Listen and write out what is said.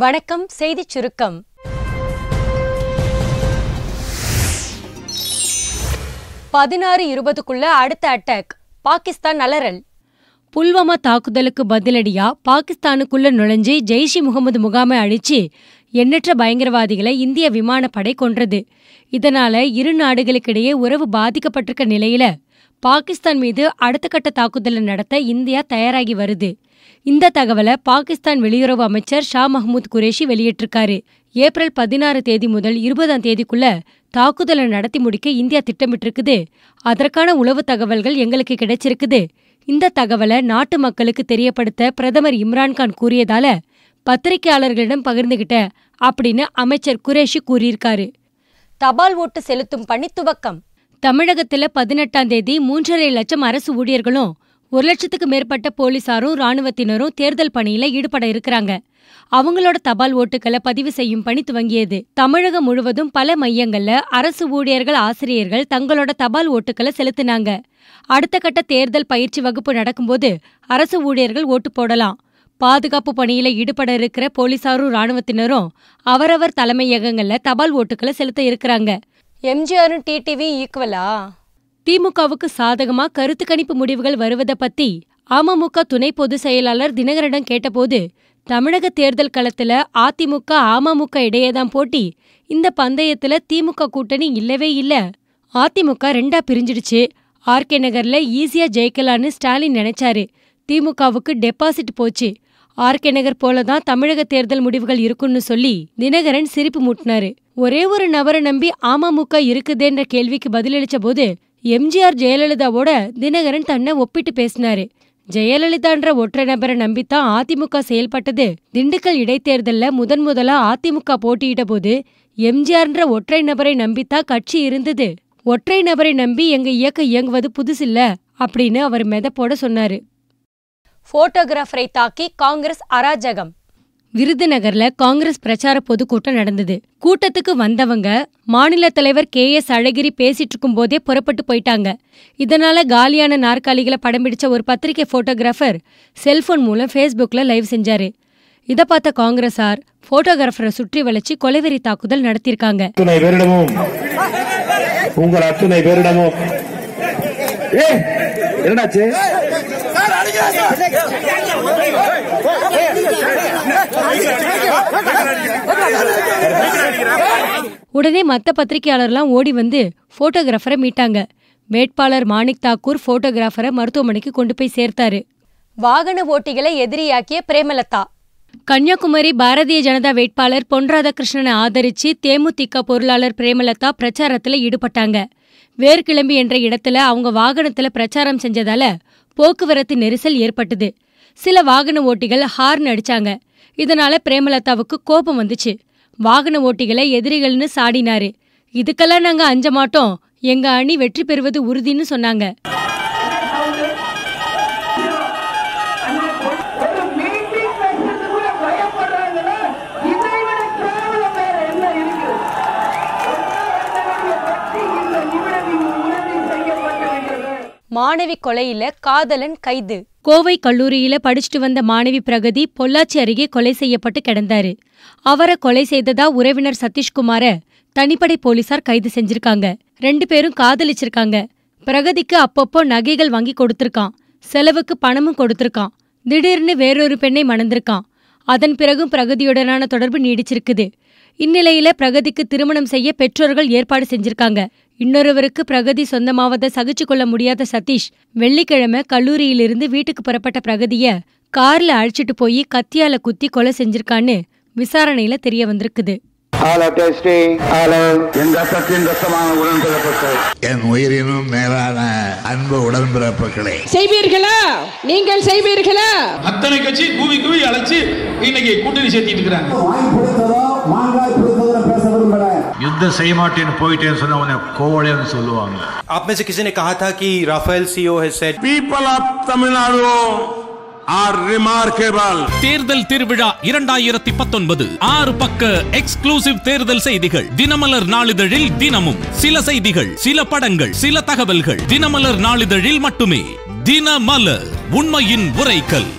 வணக்கம் செய்திச் சுருக்கம் பதினாறு இருபதுக்குள்ள அடுத்த அட்டாக் பாகிஸ்தான் அலறல் புல்வாமா தாக்குதலுக்கு பதிலடியா பாகிஸ்தானுக்குள்ள நுழைஞ்சு ஜெய்ஷி முகமது முகாமை அழிச்சு எண்ணற்ற பயங்கரவாதிகளை இந்திய விமானப்படை கொன்றது இதனால இரு நாடுகளுக்கிடையே உறவு பாதிக்கப்பட்டிருக்க நிலையில பாகிஸ்தான் மீது அடுத்த கட்ட தாக்குதலை நடத்த இந்தியா தயாராகி வருது இந்த தகவலை பாகிஸ்தான் வெளியுறவு அமைச்சர் ஷா மஹமூத் குரேஷி வெளியிட்டிருக்காரு ஏப்ரல் பதினாறு தேதி முதல் இருபதாம் தேதிக்குள்ள தாக்குதலை நடத்தி முடிக்க இந்தியா திட்டமிட்டிருக்குது அதற்கான உளவு தகவல்கள் எங்களுக்கு கிடைச்சிருக்குது இந்த தகவலை நாட்டு மக்களுக்கு தெரியப்படுத்த பிரதமர் இம்ரான்கான் கூறியதால பத்திரிகையாளர்களிடம் பகிர்ந்துகிட்ட அப்படின்னு அமைச்சர் குரேஷி கூறியிருக்காரு தபால் ஓட்டு செலுத்தும் பணி துவக்கம் தமிழகத்துல பதினெட்டாம் தேதி மூன்றரை லட்சம் அரசு ஊழியர்களும் ஒரு லட்சத்துக்கு மேற்பட்ட போலீசாரும் ராணுவத்தினரும் தேர்தல் பணியில ஈடுபட இருக்கிறாங்க அவங்களோட தபால் ஓட்டுகளை பதிவு செய்யும் பணி துவங்கியது தமிழகம் முழுவதும் பல மையங்கள்ல அரசு ஊழியர்கள் ஆசிரியர்கள் தங்களோட தபால் ஓட்டுகளை செலுத்தினாங்க அடுத்த கட்ட தேர்தல் பயிற்சி வகுப்பு நடக்கும்போது அரசு ஊழியர்கள் ஓட்டு போடலாம் பாதுகாப்பு பணியில ஈடுபட இருக்கிற போலீசாரும் ராணுவத்தினரும் அவரவர் தலைமையகங்கள்ல தபால் ஓட்டுகளை செலுத்த இருக்கிறாங்க எம்ஜிஆரும் டிடிவி ஈக்குவலா திமுகவுக்கு சாதகமா கருத்து கணிப்பு முடிவுகள் வருவதை பத்தி அமமுக துணை பொதுச் செயலாளர் தினகரனிடம் கேட்டபோது தமிழக தேர்தல் களத்துல அதிமுக அமமுக இடையேதான் போட்டி இந்த பந்தயத்துல திமுக கூட்டணி இல்லவே இல்ல அதிமுக ரெண்டா பிரிஞ்சிடுச்சு ஆர்கே நகர்ல ஈஸியா ஜெயிக்கலான்னு ஸ்டாலின் நினைச்சாரு திமுகவுக்கு டெபாசிட் போச்சு ஆர்கே நகர் போலதான் தமிழக தேர்தல் முடிவுகள் இருக்கும்னு சொல்லி தினகரன் சிரிப்பு மூட்டினாரு ஒரே ஒரு நபரை நம்பி அமமுக இருக்குதேன்ற கேள்விக்கு பதிலளிச்ச போது எம்ஜிஆர் ஜெயலலிதாவோட தினகரன் தன்னை ஒப்பிட்டு பேசினாரு ஜெயலலிதான்ற ஒற்றை நபரை நம்பித்தான் அதிமுக செயல்பட்டது திண்டுக்கல் இடைத்தேர்தல்ல முதன் முதலா அதிமுக போட்டியிட்ட போது எம்ஜிஆர்ன்ற ஒற்றை நபரை நம்பித்தான் கட்சி இருந்தது ஒற்றை நபரை நம்பி எங்க இயக்கம் இயங்குவது புதுசில்ல அப்படின்னு அவர் மெதப்போட சொன்னாரு போட்டோகிராஃபரை தாக்கி காங்கிரஸ் அராஜகம் விருதுநகர்ல காங்கிரஸ் பிரச்சார பொதுக்கூட்டம் நடந்தது கூட்டத்துக்கு வந்தவங்க மாநில தலைவர் கே எஸ் அழகிரி பேசிட்டு இருக்கும் போதே புறப்பட்டு போயிட்டாங்க இதனால காலியான நாற்காலிகளை படம் பிடிச்ச ஒரு பத்திரிகை போட்டோகிராஃபர் செல்போன் மூலம் ஃபேஸ்புக்ல லைவ் செஞ்சாரு இதை பார்த்த காங்கிரசார் போட்டோகிராஃபரை சுற்றி வளைச்சு கொலைவெறி தாக்குதல் நடத்தியிருக்காங்க உங்கள் அத்துணை பேரிடமும் உடனே மற்ற பத்திரிகையாளர்லாம் ஓடி வந்து போட்டோகிராஃபரை மீட்டாங்க வேட்பாளர் மாணிக் தாக்கூர் போட்டோகிராஃபரை மருத்துவமனைக்கு கொண்டு போய் சேர்த்தாரு வாகன ஓட்டிகளை எதிரியாக்கிய பிரேமலதா கன்னியாகுமரி பாரதிய ஜனதா வேட்பாளர் பொன் ராதாகிருஷ்ணனை ஆதரிச்சு தேமுதிக பொருளாளர் பிரேமலதா பிரச்சாரத்தில் ஈடுபட்டாங்க வேர்கிளம்பி என்ற இடத்துல அவங்க வாகனத்தில் பிரச்சாரம் செஞ்சதால போக்குவரத்து நெரிசல் ஏற்பட்டது சில வாகன ஓட்டிகள் ஹார்ன் அடிச்சாங்க இதனால பிரேமலதாவுக்கு கோபம் வந்துச்சு வாகன ஓட்டிகளை எதிரிகள்னு சாடினாரு இதுக்கெல்லாம் நாங்க அஞ்ச மாட்டோம் எங்க அணி வெற்றி பெறுவது உறுதின்னு சொன்னாங்க மாணவி கொலையில காதலன் கைது கோவை கல்லூரியில படிச்சுட்டு வந்த மாணவி பிரகதி பொள்ளாச்சி அருகே கொலை செய்யப்பட்டு கிடந்தாரு அவரை கொலை செய்ததா உறவினர் சதீஷ்குமார தனிப்படை போலீசார் கைது செஞ்சிருக்காங்க ரெண்டு பேரும் காதலிச்சிருக்காங்க பிரகதிக்கு அப்பப்போ நகைகள் வாங்கி கொடுத்திருக்கான் செலவுக்கு பணமும் கொடுத்திருக்கான் திடீர்னு வேறொரு பெண்ணை மணந்திருக்கான் அதன் பிறகும் பிரகதியுடனான தொடர்பு நீடிச்சிருக்குது இந்நிலையில பிரகதிக்கு திருமணம் செய்ய பெற்றோர்கள் ஏற்பாடு செஞ்சிருக்காங்க இன்னொருவருக்கு பிரகதி சொந்தமாவதை சகிச்சு கொள்ள முடியாத சதீஷ் வெள்ளிக்கிழமை கல்லூரியிலிருந்து வீட்டுக்கு புறப்பட்ட பிரகதிய கார்ல அழைச்சிட்டு போய் கத்தியால குத்தி கொலை செஞ்சிருக்கான்னு விசாரணையில தெரிய வந்திருக்குது என் உயிரினும் மேலான அன்பு செய்வீர்களா நீங்கள் செய்வீர்களா அத்தனை கட்சி கூவி கூவி அழைச்சு இன்னைக்கு கூட்டணி சேர்த்திட்டு இருக்கிறாங்க செய்ய போயிட்டேன்னு சொல்லுவாங்க आप में से किसी ने कहा था कि Rafale CEO said people of Tamil Nadu are remarkable தேர்தல் திருவிழா இரண்டாயிரத்தி பத்தொன்பது ஆறு பக்க எக்ஸ்க்ளூசிவ் தேர்தல் செய்திகள் தினமலர் நாளிதழில் தினமும் சில செய்திகள் சில படங்கள் சில தகவல்கள் தினமலர் நாளிதழில் மட்டுமே தினமலர் உண்மையின் உரைக்கல்